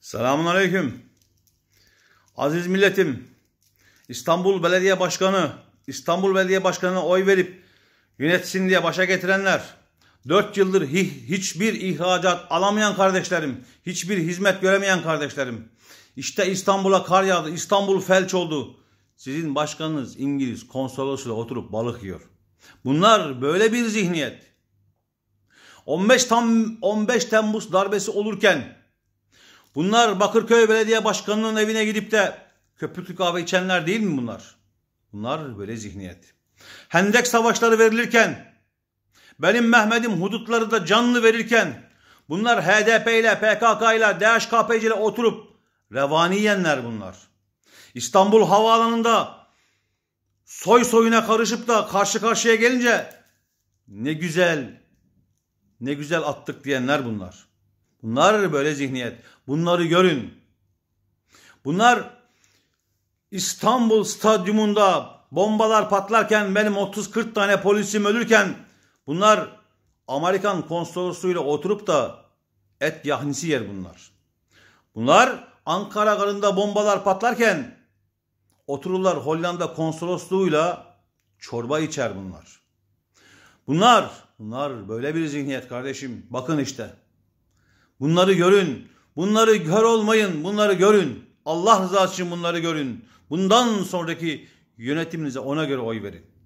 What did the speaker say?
Selamun Aleyküm. Aziz milletim, İstanbul Belediye Başkanı, İstanbul Belediye Başkanı'na oy verip yönetsin diye başa getirenler, dört yıldır hiçbir ihracat alamayan kardeşlerim, hiçbir hizmet göremeyen kardeşlerim, işte İstanbul'a kar yağdı, İstanbul felç oldu. Sizin başkanınız İngiliz konsolosuyla oturup balık yiyor. Bunlar böyle bir zihniyet. 15 tam 15 Temmuz darbesi olurken Bunlar Bakırköy Belediye Başkanı'nın evine gidip de köpüklü kahve içenler değil mi bunlar? Bunlar böyle zihniyet. Hendek savaşları verilirken, benim Mehmet'im hudutları da canlı verirken, bunlar HDP ile, PKK ile, DHKPC ile oturup revani yiyenler bunlar. İstanbul Havaalanı'nda soy soyuna karışıp da karşı karşıya gelince ne güzel, ne güzel attık diyenler bunlar. Bunlar böyle zihniyet. Bunları görün. Bunlar İstanbul stadyumunda bombalar patlarken benim 30-40 tane polisim ölürken bunlar Amerikan konsolosluğuyla oturup da et yahnisi yer bunlar. Bunlar Ankara garında bombalar patlarken otururlar Hollanda konsolosluğuyla çorba içer bunlar. Bunlar, bunlar böyle bir zihniyet kardeşim. Bakın işte. Bunları görün. Bunları kör olmayın. Bunları görün. Allah rızası için bunları görün. Bundan sonraki yönetiminize ona göre oy verin.